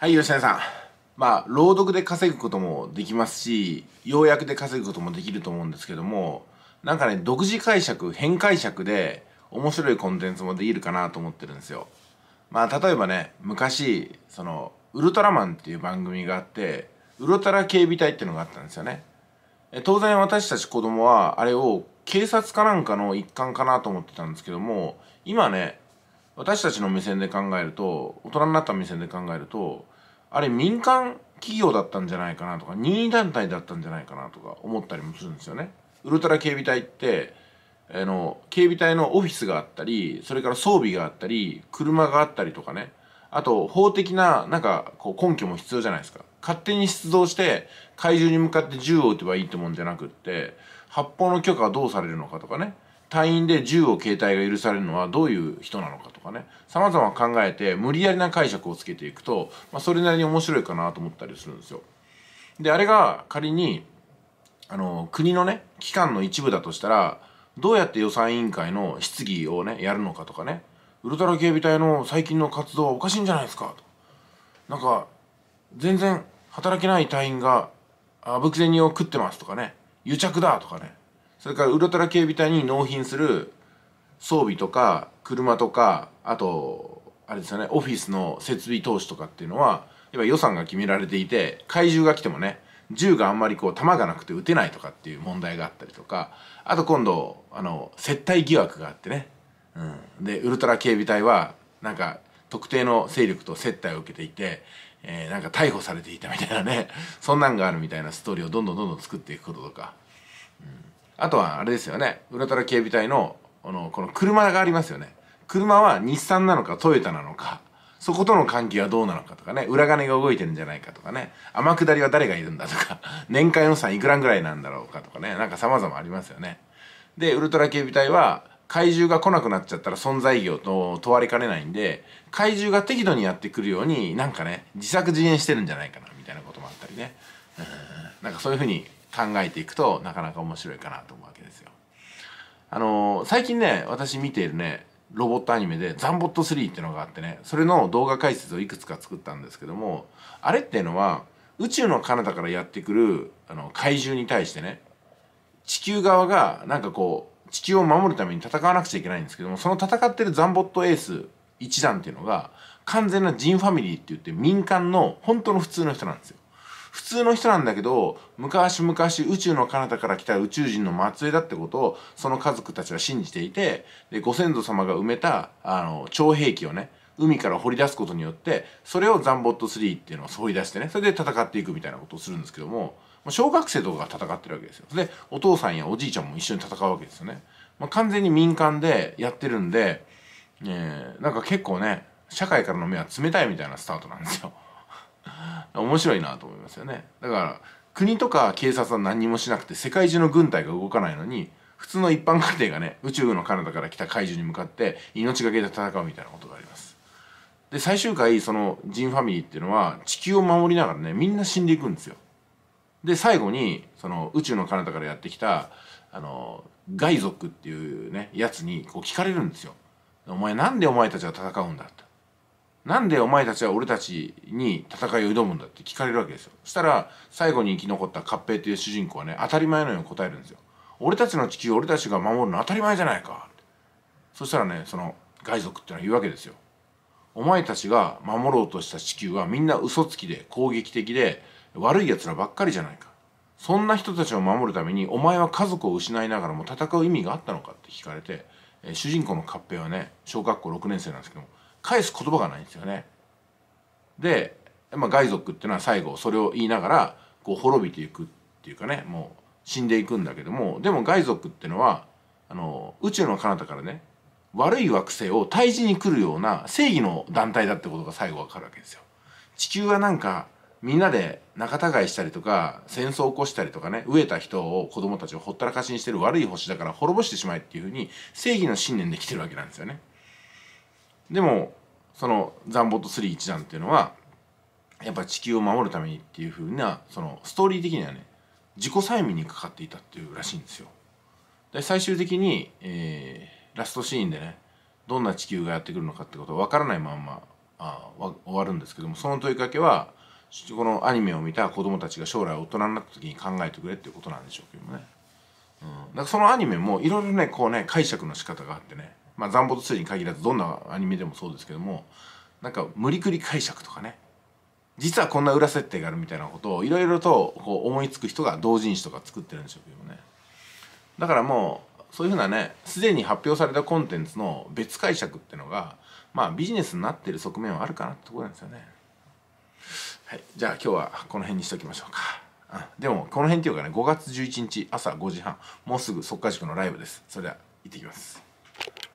はい、吉田さん。まあ、朗読で稼ぐこともできますし、要約で稼ぐこともできると思うんですけども、なんかね、独自解釈、変解釈で、面白いコンテンツもできるかなと思ってるんですよ。まあ、例えばね、昔、その、ウルトラマンっていう番組があって、ウルトラ警備隊っていうのがあったんですよね。当然私たち子供は、あれを警察かなんかの一環かなと思ってたんですけども、今ね、私たちの目線で考えると大人になった目線で考えるとあれ民間企業だったんじゃないかなとか任意団体だったんじゃないかなとか思ったりもするんですよね。ウルトラ警備隊ってあの警備隊のオフィスがあったりそれから装備があったり車があったりとかねあと法的ななんかこう根拠も必要じゃないですか勝手に出動して怪獣に向かって銃を撃てばいいってもんじゃなくって発砲の許可はどうされるのかとかね隊員で銃を携帯が許されるのはどういう人なのかとかね様々考えて無理やりな解釈をつけていくと、まあ、それなりに面白いかなと思ったりするんですよ。であれが仮にあの国のね機関の一部だとしたらどうやって予算委員会の質疑をねやるのかとかねウルトラ警備隊の最近の活動はおかしいんじゃないですかとなんか全然働けない隊員があ仏前にを食ってますとかね癒着だとかねそれからウルトラ警備隊に納品する装備とか車とかあとあれですよねオフィスの設備投資とかっていうのはや予算が決められていて怪獣が来てもね銃があんまりこう弾がなくて撃てないとかっていう問題があったりとかあと今度あの接待疑惑があってね、うん、でウルトラ警備隊はなんか特定の勢力と接待を受けていて、えー、なんか逮捕されていたみたいなねそんなんがあるみたいなストーリーをどんどんどんどん作っていくこととかあとはあれですよねウルトラ警備隊のあのこの車がありますよね車は日産なのかトヨタなのかそことの関係はどうなのかとかね裏金が動いてるんじゃないかとかね天下りは誰がいるんだとか 年間予算いくらぐらいなんだろうかとかねなんか様々ありますよねでウルトラ警備隊は怪獣が来なくなっちゃったら存在意義を問われかねないんで怪獣が適度にやってくるようになんかね自作自演してるんじゃないかなみたいなこともあったりねうんなんかそういうふうに考えていくとなかなか面白いかなと思うわけですよ。あの最近ね私見ているねロボットアニメで「ザンボット3」ってのがあってねそれの動画解説をいくつか作ったんですけどもあれっていうのは宇宙の彼方からやってくるあの怪獣に対してね地球側がなんかこう地球を守るために戦わなくちゃいけないんですけどもその戦ってるザンボットエース一団っていうのが完全なジンファミリーって言って民間の本当の普通の人なんですよ。普通の人なんだけど昔々宇宙の彼方から来た宇宙人の末裔だってことをその家族たちは信じていてでご先祖様が埋めたあの超兵器をね海から掘り出すことによってそれをザンボット3っていうのを掘り出してねそれで戦っていくみたいなことをするんですけども小学生とかが戦ってるわけですよでお父さんやおじいちゃんも一緒に戦うわけですよね、まあ、完全に民間でやってるんで、えー、なんか結構ね社会からの目は冷たいみたいなスタートなんですよ面白いなと思いますよねだから国とか警察は何もしなくて世界中の軍隊が動かないのに普通の一般家庭がね宇宙の彼方から来た怪獣に向かって命がけで戦うみたいなことがありますで最終回そのジンファミリーっていうのは地球を守りながらねみんな死んでいくんですよで最後にその宇宙の彼方からやってきたあの外族っていうねやつにこう聞かれるんですよ「お前なんでお前たちは戦うんだ」ってなんでお前たちは俺たちに戦いを挑むんだって聞かれるわけですよ。そしたら、最後に生き残ったカッペイという主人公はね、当たり前のように答えるんですよ。俺たちの地球を俺たちが守るの当たり前じゃないか。そしたらね、その外族ってのは言うわけですよ。お前たちが守ろうとした地球はみんな嘘つきで攻撃的で悪い奴らばっかりじゃないか。そんな人たちを守るためにお前は家族を失いながらも戦う意味があったのかって聞かれて、え主人公のカッペイはね、小学校6年生なんですけども、返す言葉がないんですよね。で、まあ、外族っていうのは最後それを言いながらこう滅びていくっていうかねもう死んでいくんだけどもでも外族っていうのはあの宇宙の彼方からね悪い惑星を退治に来るような正義の団体だってことが最後わかるわけですよ。地球はなんかみんなで仲違いしたりとか戦争を起こしたりとかね飢えた人を子供たちをほったらかしにしてる悪い星だから滅ぼしてしまえっていうふうに正義の信念で来てるわけなんですよね。でもそのザンボット3一団っていうのはやっぱ地球を守るためにっていうふうなそのストーリー的にはね自己催眠にかかっていたっていうらしいんですよ。で最終的に、えー、ラストシーンでねどんな地球がやってくるのかってことは分からないまんまあ終わるんですけどもその問いかけはこのアニメを見た子供たちが将来大人になった時に考えてくれっていうことなんでしょうけどもね。うん、だからそのアニメもいろいろねこうね解釈の仕方があってねまあ残没するに限らずどんなアニメでもそうですけどもなんか無理くり解釈とかね実はこんな裏設定があるみたいなことをいろいろとこう思いつく人が同人誌とか作ってるんでしょうけどねだからもうそういうふうなねすでに発表されたコンテンツの別解釈っていうのがまあビジネスになってる側面はあるかなってとこなんですよねはいじゃあ今日はこの辺にしときましょうかでもこの辺っていうかね5月11日朝5時半もうすぐ即稼塾のライブですそれでは行ってきます